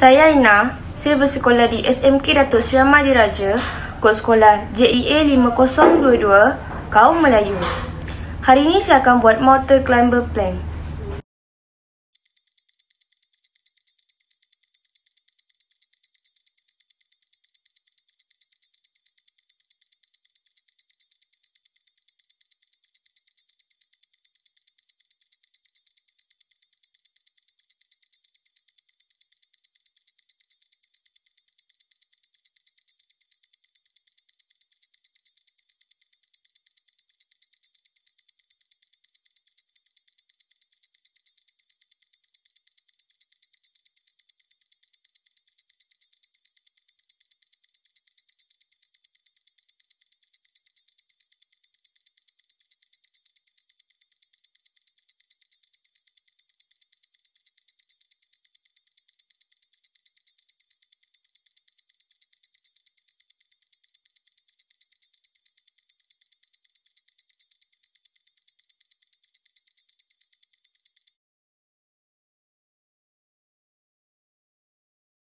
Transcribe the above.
Saya Ina, saya bersekolah di SMK Datuk Sri Ahmad Diraja, Kod Sekolah JEA 5022, Kaum Melayu. Hari ini saya akan buat motor climber plan.